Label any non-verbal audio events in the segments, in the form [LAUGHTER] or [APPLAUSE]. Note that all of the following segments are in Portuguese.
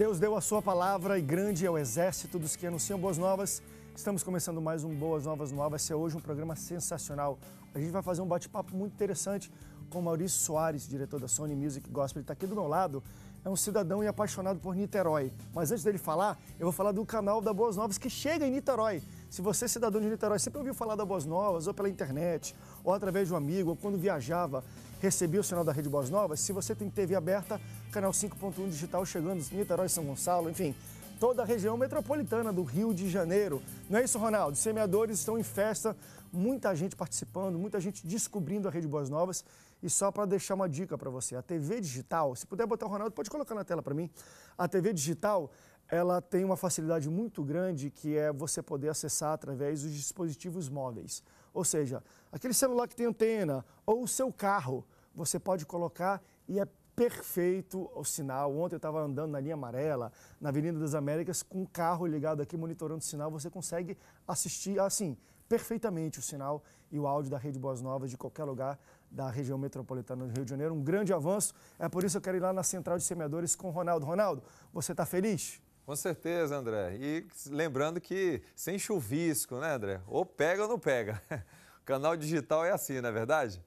Deus deu a sua palavra e grande é o exército dos que anunciam boas novas. Estamos começando mais um Boas Novas no Ar. Vai ser hoje um programa sensacional. A gente vai fazer um bate-papo muito interessante com Maurício Soares, diretor da Sony Music Gospel. Ele está aqui do meu lado. É um cidadão e apaixonado por Niterói. Mas antes dele falar, eu vou falar do canal da Boas Novas que chega em Niterói. Se você, cidadão de Niterói, sempre ouviu falar da Boas Novas, ou pela internet, ou através de um amigo, ou quando viajava, recebia o sinal da Rede Boas Novas, se você tem TV aberta, canal 5.1 digital chegando, Niterói, São Gonçalo, enfim, toda a região metropolitana do Rio de Janeiro. Não é isso, Ronaldo? Os semeadores estão em festa, muita gente participando, muita gente descobrindo a Rede Boas Novas. E só para deixar uma dica para você, a TV digital, se puder botar o Ronaldo, pode colocar na tela para mim. A TV digital, ela tem uma facilidade muito grande que é você poder acessar através dos dispositivos móveis. Ou seja, aquele celular que tem antena ou o seu carro, você pode colocar e é perfeito o sinal. Ontem eu estava andando na linha amarela, na Avenida das Américas, com o carro ligado aqui monitorando o sinal, você consegue assistir assim perfeitamente o sinal e o áudio da Rede Boas Novas de qualquer lugar da região metropolitana do Rio de Janeiro. Um grande avanço. É por isso que eu quero ir lá na Central de Semeadores com o Ronaldo. Ronaldo, você está feliz? Com certeza, André. E lembrando que sem chuvisco, né, André? Ou pega ou não pega. O [LAUGHS] canal digital é assim, não é verdade?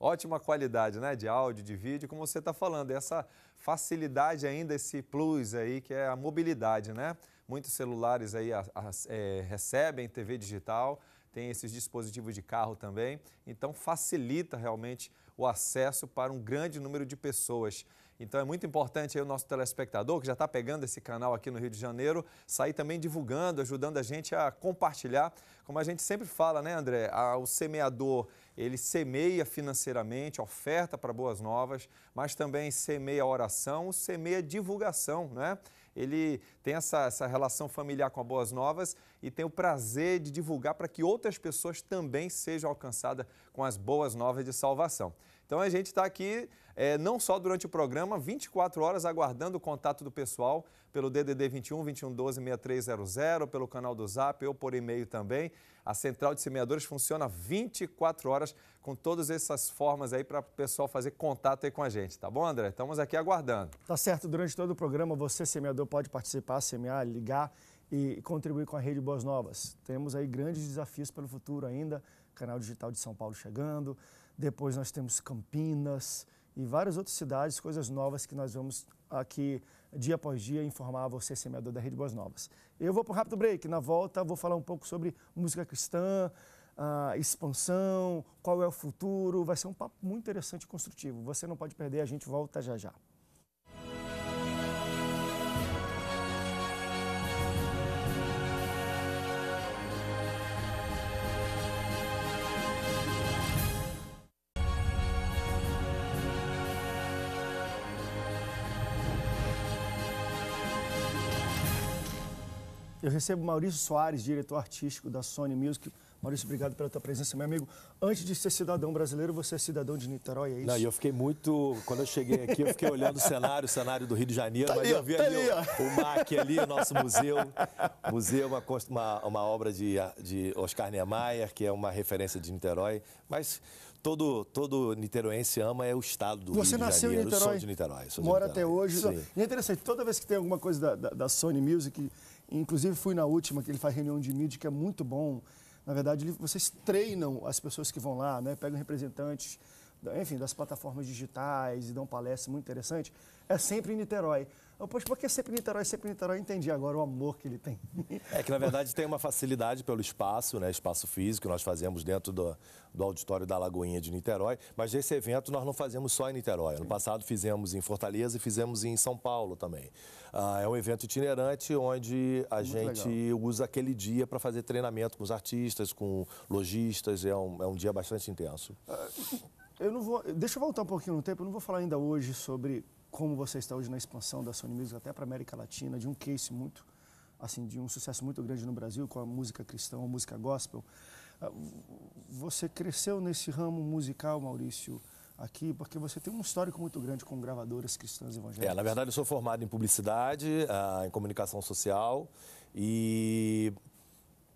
Ótima qualidade, né? De áudio, de vídeo, como você está falando. Essa facilidade ainda, esse plus aí, que é a mobilidade, né? Muitos celulares aí a, a, é, recebem TV digital, tem esses dispositivos de carro também. Então, facilita realmente o acesso para um grande número de pessoas. Então é muito importante o nosso telespectador que já está pegando esse canal aqui no Rio de Janeiro, sair também divulgando, ajudando a gente a compartilhar. Como a gente sempre fala, né, André? O semeador, ele semeia financeiramente, oferta para Boas Novas, mas também semeia oração, semeia divulgação, né? ele tem essa, essa, relação familiar com a Boas Novas e tem o prazer de divulgar para que outras pessoas também sejam alcançadas com as Boas Novas de Salvação. Então a gente está aqui é, não só durante o programa, 24 horas aguardando o contato do pessoal pelo DDD 21 2112 6300, pelo canal do Zap ou por e-mail também. A central de semeadores funciona 24 horas com todas essas formas aí para o pessoal fazer contato aí com a gente, tá bom, André? Estamos aqui aguardando. Tá certo, durante todo o programa você semeador pode participar, semear, ligar e contribuir com a rede Boas Novas. Temos aí grandes desafios pelo futuro ainda, canal digital de São Paulo chegando, depois nós temos Campinas e várias outras cidades, coisas novas que nós vamos aqui dia após dia informar a você, semeador da Rede Boas Novas. Eu vou para um rápido break, na volta vou falar um pouco sobre música cristã, ah, expansão, qual é o futuro, vai ser um papo muito interessante e construtivo. Você não pode perder, a gente volta já já. Eu recebo Maurício Soares, diretor artístico da Sony Music. Maurício, obrigado pela tua presença, meu amigo. Antes de ser cidadão brasileiro, você é cidadão de Niterói, é isso? Não, eu fiquei muito. Quando eu cheguei aqui, eu fiquei olhando o cenário, o cenário do Rio de Janeiro, tá mas ali, eu vi tá ali, o, o, MAC ali, o nosso museu. Museu, é uma, uma, obra de, de Oscar Niemeyer, que é uma referência de Niterói. Mas todo, todo niteroense ama é o estado do Você Rio de Janeiro. Em Niterói, eu sou de Niterói. Sou de Mora Niterói. até hoje. Sim. E é interessante, toda vez que tem alguma coisa da, da, da Sony Music Inclusive, fui na última, que ele faz reunião de mídia, que é muito bom. Na verdade, vocês treinam as pessoas que vão lá, né? pegam representantes, enfim, das plataformas digitais e dão palestra muito interessante. É sempre em Niterói. Eu, poxa, por que sempre Niterói, sempre Niterói? Eu entendi agora o amor que ele tem. É que, na verdade, tem uma facilidade pelo espaço, né? Espaço físico, nós fazemos dentro do, do auditório da Lagoinha de Niterói, mas esse evento nós não fazemos só em Niterói. Sim. No passado fizemos em Fortaleza e fizemos em São Paulo também. Ah, é um evento itinerante onde a Muito gente legal. usa aquele dia para fazer treinamento com os artistas, com lojistas, é um, é um dia bastante intenso. Ah, eu não vou. Deixa eu voltar um pouquinho no tempo, eu não vou falar ainda hoje sobre como você está hoje na expansão da Sony Music até para a América Latina, de um case muito, assim, de um sucesso muito grande no Brasil com a música cristã, a música gospel. Ah, você cresceu nesse ramo musical, Maurício, aqui, porque você tem um histórico muito grande com gravadoras cristãs evangélicas. É, na verdade, eu sou formado em publicidade, ah, em comunicação social e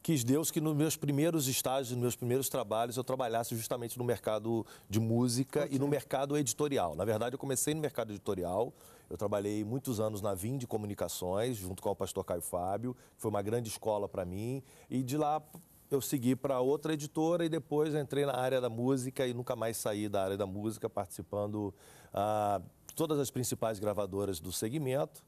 quis Deus que nos meus primeiros estágios, nos meus primeiros trabalhos, eu trabalhasse justamente no mercado de música okay. e no mercado editorial. Na verdade, eu comecei no mercado editorial. Eu trabalhei muitos anos na Vim de Comunicações, junto com o pastor Caio Fábio, que foi uma grande escola para mim. E de lá eu segui para outra editora e depois entrei na área da música e nunca mais saí da área da música, participando. Ah, todas as principais gravadoras do segmento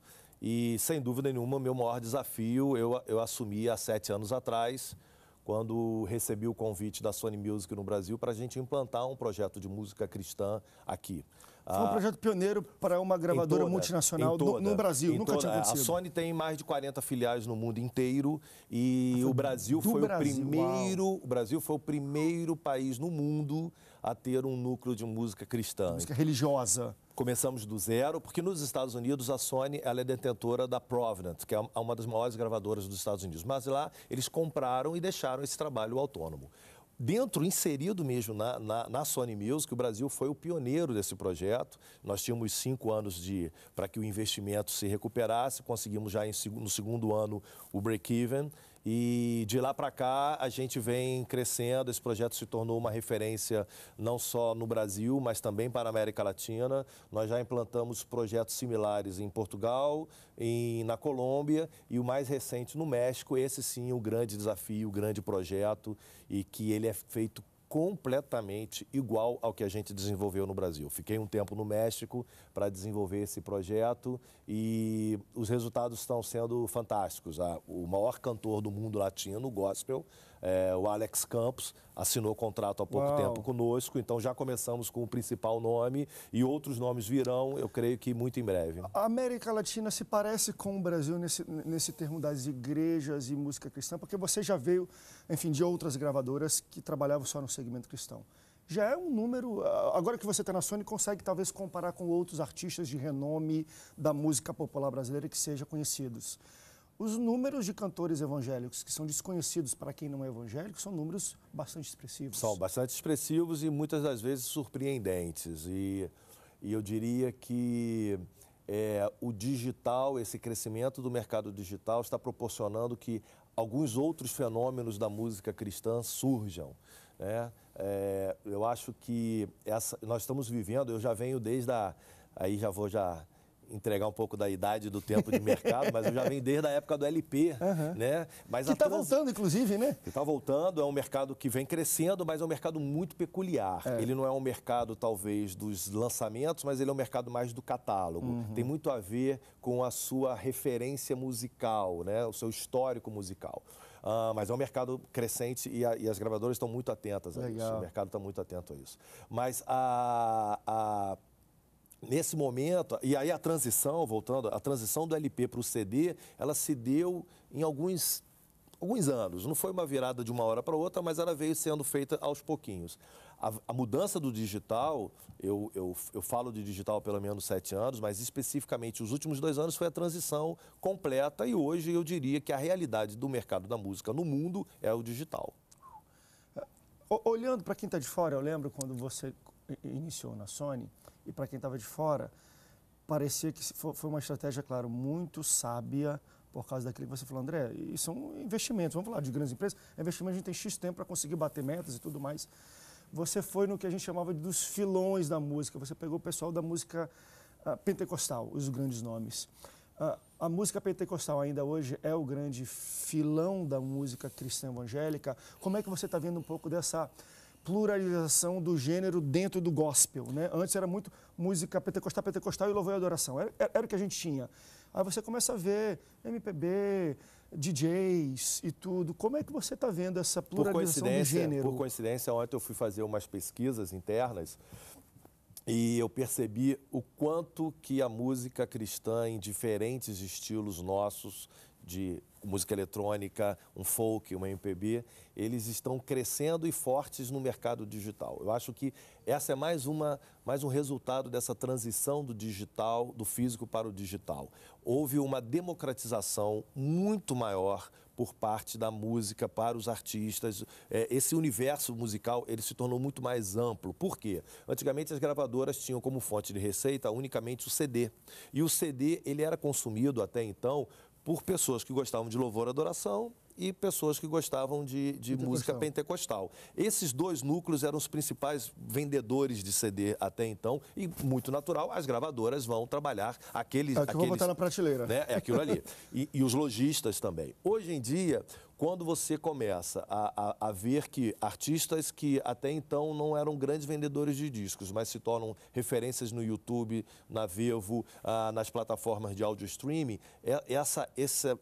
e, sem dúvida nenhuma, meu maior desafio eu, eu assumi há sete anos atrás, quando recebi o convite da Sony Music no Brasil para a gente implantar um projeto de música cristã aqui. Foi um ah, projeto pioneiro para uma gravadora toda, multinacional toda, no, no, Brasil, nunca toda, tinha acontecido. A Sony tem mais de 40 filiais no mundo inteiro e o Brasil foi Brasil, o primeiro, uau. o Brasil foi o primeiro país no mundo a ter um núcleo de música cristã. Música religiosa. Começamos do zero, porque nos Estados Unidos a Sony ela é detentora da Provident, que é uma das maiores gravadoras dos Estados Unidos. Mas lá eles compraram e deixaram esse trabalho autônomo dentro, inserido mesmo na, na, na, Sony Music, o Brasil foi o pioneiro desse projeto. Nós tínhamos cinco anos de para que o investimento se recuperasse, conseguimos já em, no segundo ano o break-even e de lá para cá a gente vem crescendo. Esse projeto se tornou uma referência não só no Brasil, mas também para a América Latina. Nós já implantamos projetos similares em Portugal, em, na Colômbia e o mais recente no México. Esse sim, o grande desafio, o grande projeto e que ele é feito completamente igual ao que a gente desenvolveu no Brasil. Fiquei um tempo no México para desenvolver esse projeto e os resultados estão sendo fantásticos. O maior cantor do mundo latino, gospel, é, o Alex Campos assinou contrato há pouco Uau. tempo conosco, então já começamos com o principal nome e outros nomes virão, eu creio que muito em breve. A América Latina se parece com o Brasil nesse, nesse termo das igrejas e música cristã, porque você já veio, enfim, de outras gravadoras que trabalhavam só no segmento cristão já é um número. Agora que você está na Sony, consegue talvez comparar com outros artistas de renome da música popular brasileira que sejam conhecidos. Os números de cantores evangélicos que são desconhecidos para quem não é evangélico são números bastante expressivos. São bastante expressivos e muitas das vezes surpreendentes. E, e eu diria que é, o digital, esse crescimento do mercado digital, está proporcionando que alguns outros fenômenos da música cristã surjam. Né? É, eu acho que essa, nós estamos vivendo, eu já venho desde a. Aí já vou já entregar um pouco da idade do tempo de mercado, mas eu já venho desde a época do LP, uhum. né? Mas que está trans... voltando, inclusive, né? Que está voltando, é um mercado que vem crescendo, mas é um mercado muito peculiar. É. Ele não é um mercado, talvez, dos lançamentos, mas ele é um mercado mais do catálogo. Uhum. Tem muito a ver com a sua referência musical, né? O seu histórico musical. Ah, mas é um mercado crescente e, a, e as gravadoras estão muito atentas a Legal. isso. O mercado está muito atento a isso. Mas a, a nesse momento, e aí a transição, voltando, a transição do LP para o CD, ela se deu em alguns, alguns anos. Não foi uma virada de uma hora para outra, mas ela veio sendo feita aos pouquinhos. A, a mudança do digital, eu, eu, eu falo de digital pelo menos sete anos, mas especificamente os últimos dois anos foi a transição completa e hoje eu diria que a realidade do mercado da música no mundo é o digital. Olhando para quem está de fora, eu lembro quando você iniciou na Sony, e para quem estava de fora, parecia que foi uma estratégia, claro, muito sábia por causa daquilo que você falou, André, e são é investimentos, vamos falar de grandes empresas, é investimento a gente tem X tempo para conseguir bater metas e tudo mais. Você foi no que a gente chamava dos filões da música, você pegou o pessoal da música uh, pentecostal, os grandes nomes. Uh, a música pentecostal ainda hoje é o grande filão da música cristã evangélica. Como é que você está vendo um pouco dessa pluralização do gênero dentro do gospel. Né? Antes era muito música pentecostal, pentecostal e louvor e adoração. Era, era, o que a gente tinha. Aí você começa a ver MPB, DJs e tudo. Como é que você está vendo essa pluralização do gênero? Por coincidência, ontem eu fui fazer umas pesquisas internas e eu percebi o quanto que a música cristã, em diferentes estilos nossos, de música eletrônica, um folk, uma MPB, eles estão crescendo e fortes no mercado digital. Eu acho que essa é mais, uma, mais um resultado dessa transição do digital, do físico para o digital. Houve uma democratização muito maior por parte da música para os artistas. É, esse universo musical ele se tornou muito mais amplo. Por quê? Antigamente as gravadoras tinham como fonte de receita unicamente o CD. E o CD ele era consumido até então por pessoas que gostavam de louvor e adoração e pessoas que gostavam de, de pentecostal. música pentecostal. Esses dois núcleos eram os principais vendedores de CD até então, e muito natural, as gravadoras vão trabalhar aqueles. É que aqueles, vou botar na prateleira. Né, é aquilo ali. e, e os lojistas também. Hoje em dia, quando você começa a, a, a, ver que artistas que até então não eram grandes vendedores de discos, mas se tornam referências no YouTube, na Vevo, ah, nas plataformas de áudio streaming, é, essa, essa,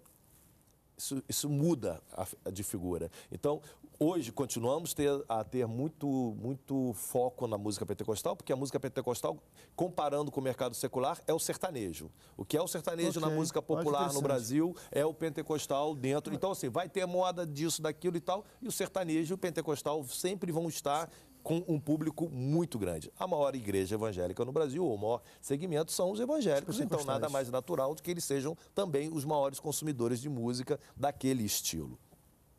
isso, isso, muda a, de figura. Então, Hoje continuamos ter, a ter muito, muito foco na música pentecostal, porque a música pentecostal, comparando com o mercado secular, é o sertanejo. O que é o sertanejo okay. na música popular no Brasil é o pentecostal dentro. Então, assim, vai ter moda disso, daquilo e tal, e o sertanejo e o pentecostal sempre vão estar com um público muito grande. A maior igreja evangélica no Brasil, ou o maior segmento, são os evangélicos, então nada mais natural do que eles sejam também os maiores consumidores de música daquele estilo.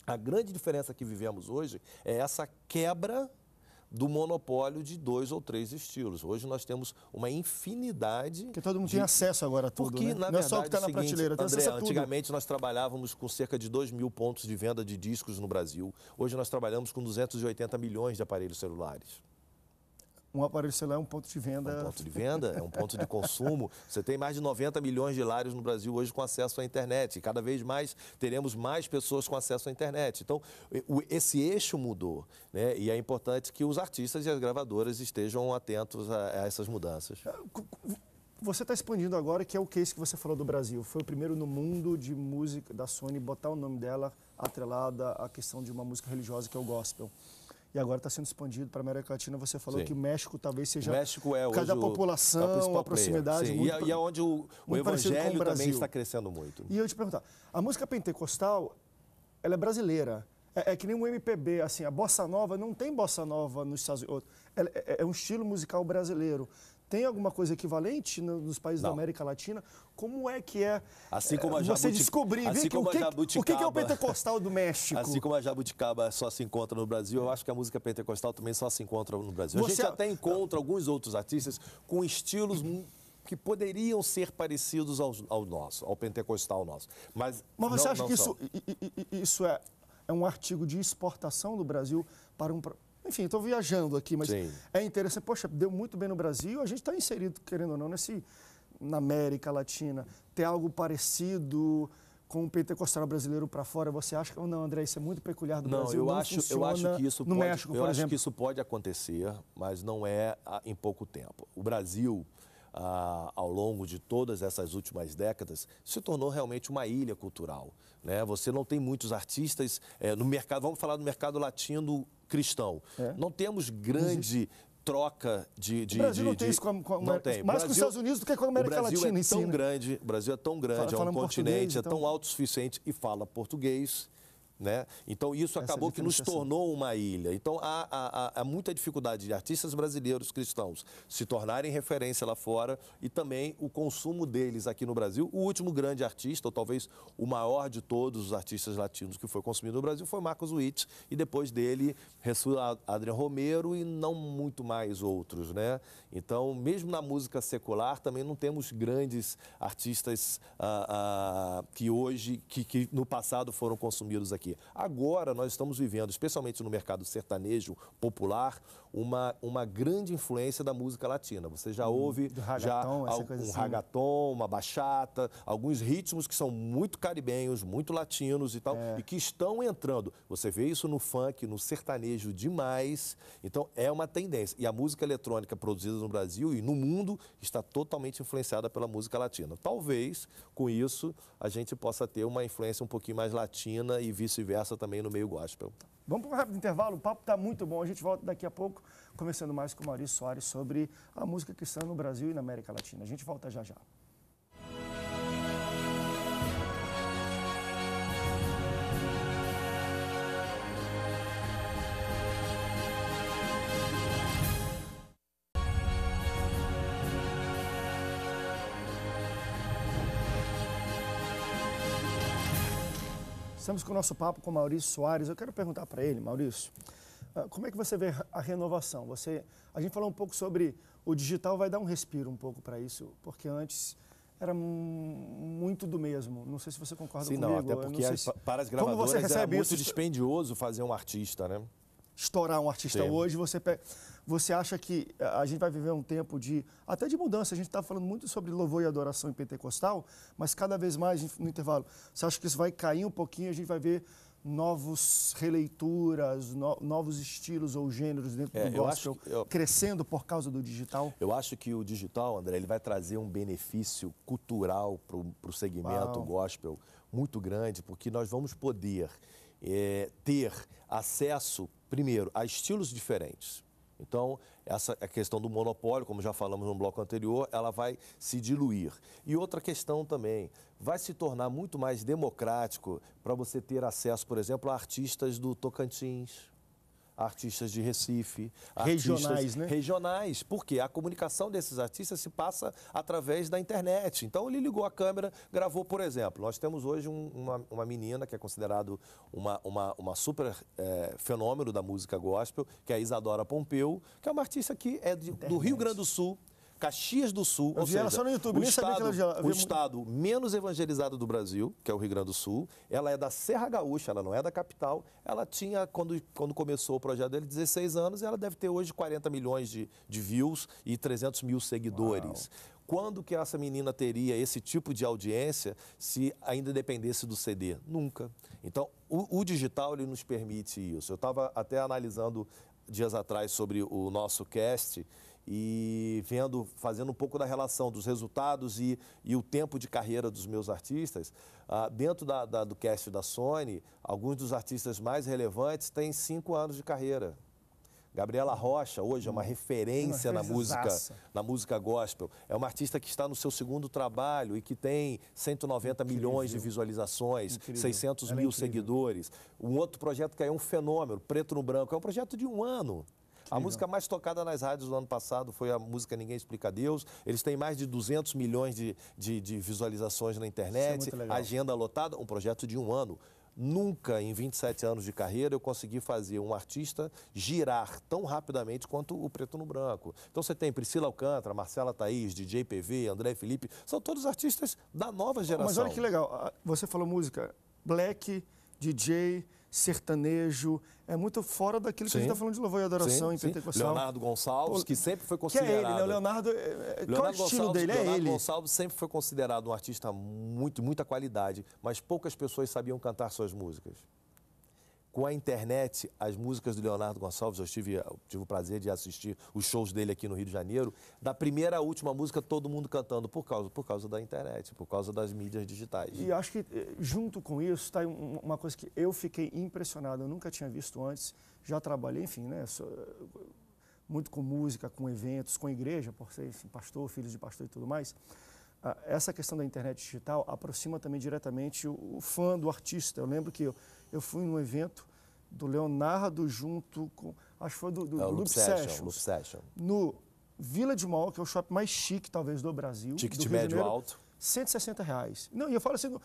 A grande diferença que vivemos hoje é essa quebra do monopólio de dois ou três estilos. Hoje nós temos uma infinidade. Que todo mundo de... tem acesso agora a tudo. Porque, né? na Não verdade, é só o que está na é seguinte, prateleira, tem André, acesso a tudo. Antigamente nós trabalhávamos com cerca de 2 mil pontos de venda de discos no Brasil. Hoje nós trabalhamos com 280 milhões de aparelhos celulares um aparelho celular é um ponto de venda. É um ponto de venda, é um ponto de consumo. Você tem mais de 90 milhões de lares no Brasil hoje com acesso à internet. E cada vez mais teremos mais pessoas com acesso à internet. Então, esse eixo mudou. Né? E é importante que os artistas e as gravadoras estejam atentos a, essas mudanças. Ah, você está expandindo agora, que é o case que você falou do Brasil. Foi o primeiro no mundo de música da Sony botar o nome dela atrelada à questão de uma música religiosa que é o gospel e agora está sendo expandido para a América Latina. Você falou Sim. que o México talvez seja. O México é hoje. da população, a proximidade. Sim. Muito, é, e, é onde o, o evangelho também está crescendo muito. E eu te perguntar: a música pentecostal ela é brasileira. É, é, que nem o MPB, assim, a bossa nova não tem bossa nova nos Estados Unidos. É, é, é, um estilo musical brasileiro. Tem alguma coisa equivalente nos países Não. da América Latina? Como é que é assim eh, como você jabuti... descobrir assim como o, que, jabuticaba... o que é o pentecostal do México? Assim como a jabuticaba só se encontra no Brasil, eu acho que a música pentecostal também só se encontra no Brasil. Você... A gente até encontra alguns outros artistas com estilos que poderiam ser parecidos ao, ao nosso, ao pentecostal nosso. Mas, Mas você não, acha não que isso, isso é, é um artigo de exportação do Brasil para um enfim, estou viajando aqui, mas Sim. é interessante. Poxa, deu muito bem no Brasil, a gente está inserido, querendo ou não, nesse, na América Latina. Ter algo parecido com o pentecostal brasileiro para fora, você acha que não, André, isso é muito peculiar do não, Brasil? Eu não, acho, eu acho que isso no pode, México, eu acho que isso pode acontecer, mas não é ah, em pouco tempo. O Brasil, ah, ao longo de todas essas últimas décadas, se tornou realmente uma ilha cultural. Né? Você não tem muitos artistas é, no mercado, vamos falar do mercado latino cristão. É. Não temos grande uhum. troca de, de. o Brasil de, não tem isso com a, com América, tem. mais Brasil, com os Estados Unidos do que com a América Latina. O Brasil é Latina é tão si, né? grande, Brasil é tão grande, fala, é um continente, é tão então. autossuficiente e fala português né? Então, isso Essa acabou que nos tornou uma ilha. Então, há, há, há, muita dificuldade de artistas brasileiros cristãos se tornarem referência lá fora e também o consumo deles aqui no Brasil. O último grande artista, ou talvez o maior de todos os artistas latinos que foi consumido no Brasil, foi Marcos Witt, e depois dele, Ressua Adriano Romero e não muito mais outros. Né? Então, mesmo na música secular, também não temos grandes artistas ah, ah, que hoje, que, que no passado foram consumidos aqui aqui. Agora nós estamos vivendo, especialmente no mercado sertanejo popular, uma, uma grande influência da música latina. Você já hum, ouve já, um assim. ragaton, uma bachata, alguns ritmos que são muito caribenhos, muito latinos e tal, é. e que estão entrando. Você vê isso no funk, no sertanejo demais. Então é uma tendência. E a música eletrônica produzida no Brasil e no mundo está totalmente influenciada pela música latina. Talvez com isso a gente possa ter uma influência um pouquinho mais latina e vice vice-versa também no meio gospel. Vamos para um rápido intervalo, o papo está muito bom. A gente volta daqui a pouco conversando mais com o Maurício Soares sobre a música cristã no Brasil e na América Latina. A gente volta já já. Estamos com o nosso papo com Maurício Soares. Eu quero perguntar para ele, Maurício, ah, como é que você vê a renovação? Você, a gente falou um pouco sobre o digital vai dar um respiro um pouco para isso, porque antes era muito do mesmo. Não sei se você concorda Sim, comigo. Sim, não, até porque não as, se... para as gravadoras Como você recebe é muito dispendioso fazer um artista, né? estourar um artista hoje, você pega, Você acha que eh, a gente vai viver um tempo de até de mudança? A gente está falando muito sobre louvor e adoração em pentecostal, mas cada vez mais no intervalo. Você acha que isso vai cair um pouquinho? A gente vai ver novos releituras, no, novos estilos ou gêneros dentro é, do gospel eu, crescendo por causa do digital? Eu acho que o digital, André, ele vai trazer um benefício cultural para o segmento Uau. gospel muito grande, porque nós vamos poder é, ter acesso, primeiro, a estilos diferentes. Então, essa é a questão do monopólio, como já falamos no bloco anterior, ela vai se diluir. E outra questão também, vai se tornar muito mais democrático para você ter acesso, por exemplo, a artistas do Tocantins, artistas de Recife, regionais, né? regionais, porque a comunicação desses artistas se passa através da internet. Então ele ligou a câmera, gravou, por exemplo. Nós temos hoje um, uma, uma menina que é considerado uma, uma, uma super é, fenômeno da música gospel, que é a Isadora Pompeu, que é uma artista que é de, do Rio Grande do Sul. Caxias do Sul, ou seja, só no YouTube, o, estado, o estado menos evangelizado do Brasil, que é o Rio Grande do Sul, ela é da Serra Gaúcha, ela não é da capital. Ela tinha, quando, quando começou o projeto dele, 16 anos e ela deve ter hoje 40 milhões de, de views e 300 mil seguidores. Uau quando que essa menina teria esse tipo de audiência se ainda dependesse do CD? Nunca. Então, o, o digital ele nos permite isso. Eu estava até analisando dias atrás sobre o nosso cast e vendo, fazendo um pouco da relação dos resultados e, e o tempo de carreira dos meus artistas, ah, dentro da, da, do cast da Sony, alguns dos artistas mais relevantes têm cinco anos de carreira. Gabriela Rocha hoje é uma hum. referência uma na música, na música gospel. É uma artista que está no seu segundo trabalho e que tem 190 incrível. milhões de visualizações, incrível. 600 Ela é mil é seguidores. Um outro projeto que é um fenômeno, Preto no Branco, é um projeto de um ano. A música mais tocada nas rádios do ano passado foi a música Ninguém Explica Deus. Eles têm mais de 200 milhões de, de, de visualizações na internet, é agenda lotada, um projeto de um ano. Nunca em 27 anos de carreira eu consegui fazer um artista girar tão rapidamente quanto o Preto no Branco. Então você tem Priscila Alcântara, Marcela Thaís, DJ PV, André Felipe, são todos artistas da nova geração. Mas olha que legal, ah, você falou música, Black, DJ, sertanejo, é muito fora daquilo sim. que a gente está falando de louvor e adoração sim, em pentecostal. Sim. Leonardo Gonçalves, que sempre foi considerado... Que é ele, né? O Leonardo, Leonardo é, é, qual é o estilo dele? É Leonardo é ele. Gonçalves sempre foi considerado um artista muito, muita qualidade, mas poucas pessoas sabiam cantar suas músicas. Com a internet, as músicas do Leonardo Gonçalves, eu tive, eu tive o prazer de assistir os shows dele aqui no Rio de Janeiro. Da primeira à última música, todo mundo cantando por causa, por causa da internet, por causa das mídias digitais. E acho que eh, junto com isso está uma coisa que eu fiquei impressionado, eu nunca tinha visto antes. Já trabalhei, enfim, né? muito com música, com eventos, com igreja, por ser enfim, pastor, filhos de pastor e tudo mais ah, essa questão da internet digital aproxima também diretamente o, fã do artista. Eu lembro que eu fui num evento do Leonardo junto com. Acho que foi do, do é, Loop, Session, Loop Session. No Mall, que é o shopping mais chique, talvez, do Brasil. Ticket do médio Janeiro, alto. 160 reais. Não, e eu falo assim.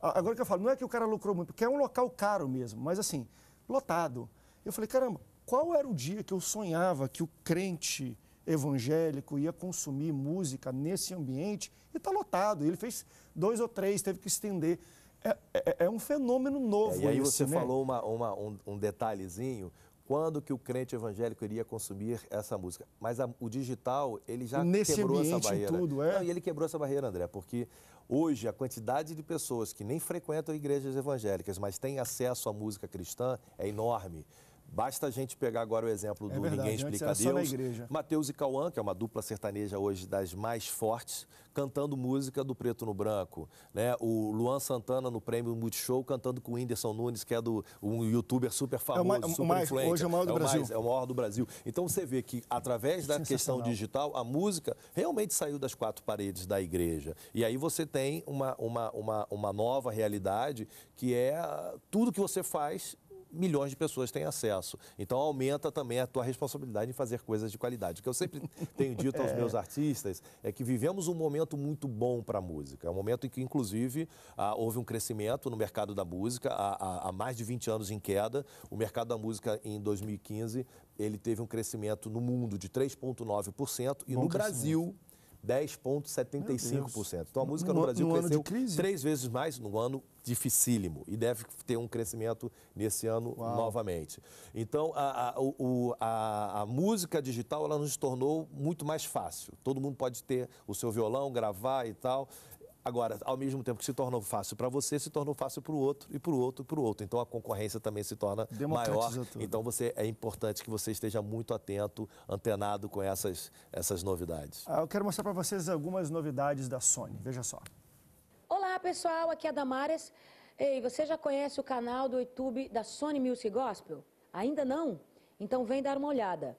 Agora que eu falo, não é que o cara lucrou muito, porque é um local caro mesmo, mas assim, lotado. Eu falei, caramba, qual era o dia que eu sonhava que o crente evangélico ia consumir música nesse ambiente e está lotado. Ele fez dois ou três, teve que estender. É é, é, é, um fenômeno novo. É, e aí você né? falou uma, uma, um, um detalhezinho, quando que o crente evangélico iria consumir essa música. Mas a, o digital, ele já Nesse quebrou ambiente, essa barreira. Tudo, é? Não, e ele quebrou essa barreira, André, porque hoje a quantidade de pessoas que nem frequentam igrejas evangélicas, mas têm acesso à música cristã, é enorme. Basta a gente pegar agora o exemplo é do é verdade, Ninguém Explica Deus. Matheus e Cauã, que é uma dupla sertaneja hoje das mais fortes, cantando música do Preto no Branco. Né? O Luan Santana no Prêmio Multishow cantando com o Whindersson Nunes, que é do, um youtuber super famoso, é o super mais, influente. Hoje é o maior do é o Brasil. Mais, é o maior do Brasil. Então você vê que através da questão digital, a música realmente saiu das quatro paredes da igreja. E aí você tem uma, uma, uma, uma nova realidade que é tudo que você faz milhões de pessoas têm acesso. Então aumenta também a tua responsabilidade em fazer coisas de qualidade. O que eu sempre [LAUGHS] tenho dito aos é. meus artistas é que vivemos um momento muito bom para a música. É um momento em que, inclusive, houve um crescimento no mercado da música há, há mais de 20 anos em queda. O mercado da música em 2015 ele teve um crescimento no mundo de 3,9% e Bom no Brasil, 10,75%. Então a música no, no Brasil no cresceu três vezes mais no ano dificílimo e deve ter um crescimento nesse ano Uau. novamente. Então a, a, o, a, a, música digital ela nos tornou muito mais fácil. Todo mundo pode ter o seu violão, gravar e tal. Agora, ao mesmo tempo que se tornou fácil para você, se tornou fácil para o outro e para o outro e para o outro. Então a concorrência também se torna maior. Tudo. Então você é importante que você esteja muito atento, antenado com essas, essas novidades. Ah, eu quero mostrar para vocês algumas novidades da Sony. Veja só. Olá pessoal, aqui é a Damares. Ei, você já conhece o canal do YouTube da Sony Music Gospel? Ainda não? Então vem dar uma olhada.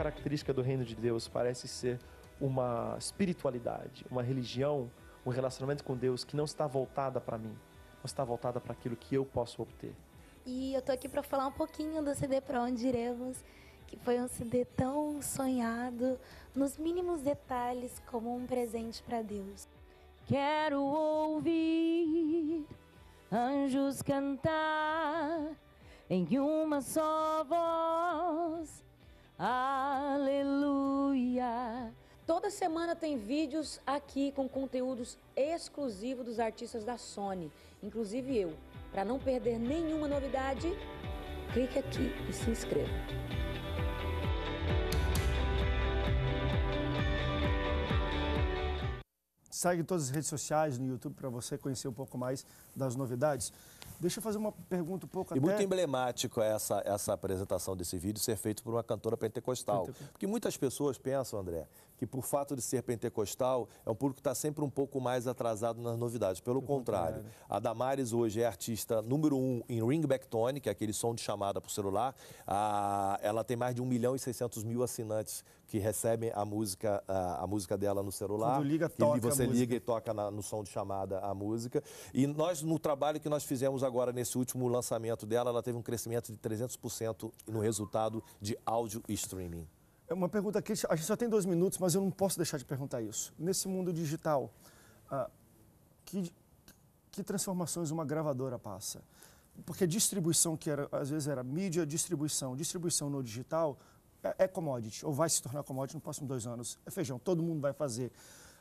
característica do reino de Deus parece ser uma espiritualidade, uma religião, um relacionamento com Deus que não está voltada para mim, mas está voltada para aquilo que eu posso obter. E eu tô aqui para falar um pouquinho do CD Para Onde Iremos, que foi um CD tão sonhado, nos mínimos detalhes, como um presente para Deus. Quero ouvir anjos cantar em uma só voz Aleluia! Toda semana tem vídeos aqui com conteúdos exclusivos dos artistas da Sony, inclusive eu. Para não perder nenhuma novidade, clique aqui e se inscreva. segue todas as redes sociais no YouTube para você conhecer um pouco mais das novidades. Deixa eu fazer uma pergunta um pouco e até... muito emblemático essa, essa apresentação desse vídeo ser feito por uma cantora pentecostal. Pentecostal. Porque muitas pessoas pensam, André, que por fato de ser pentecostal, é um público que está sempre um pouco mais atrasado nas novidades. Pelo contrário, contrário, a Damares hoje é artista número um em Ringback Tone, que é aquele som de chamada o celular. Ah, ela tem mais de 1 milhão e 600 mil assinantes que recebem a música, a, a música dela no celular. Quando liga, toca e você liga e toca na, no som de chamada a música. E nós, no trabalho que nós fizemos agora nesse último lançamento dela, ela teve um crescimento de 300% no resultado de áudio e streaming. É uma pergunta que a gente só tem dois minutos, mas eu não posso deixar de perguntar isso. Nesse mundo digital, ah, que, que transformações uma gravadora passa? Porque distribuição, que era, às vezes era mídia, distribuição, distribuição no digital, é, é commodity, ou vai se tornar commodity nos próximos dois anos. É feijão, todo mundo vai fazer.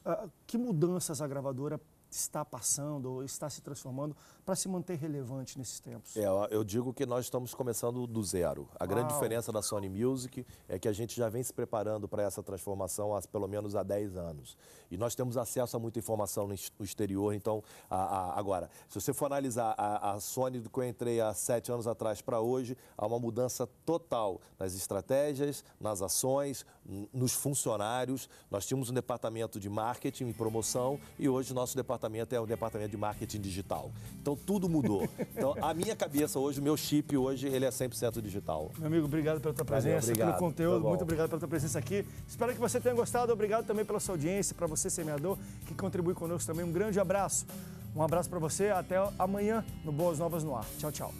Ah, que mudanças a gravadora está passando ou está se transformando para se manter relevante nesses tempos? É, eu digo que nós estamos começando do zero. A Uau. grande diferença da Sony Music é que a gente já vem se preparando para essa transformação há pelo menos há 10 anos. E nós temos acesso a muita informação no exterior. Então, a, a, agora, se você for analisar a, a Sony do que eu entrei há 7 anos atrás para hoje, há uma mudança total nas estratégias, nas ações, nos funcionários. Nós tínhamos um departamento de marketing e promoção e hoje nosso departamento departamento é o departamento de marketing digital. Então tudo mudou. Então a minha cabeça hoje, o meu chip hoje, ele é 100% digital. Meu amigo, obrigado pela tua presença, Valeu, pelo conteúdo, tá muito obrigado pela tua presença aqui. Espero que você tenha gostado. Obrigado também pela sua audiência, para você semeador que contribui conosco também. Um grande abraço. Um abraço para você, até amanhã no Boas Novas no Ar. Tchau, tchau.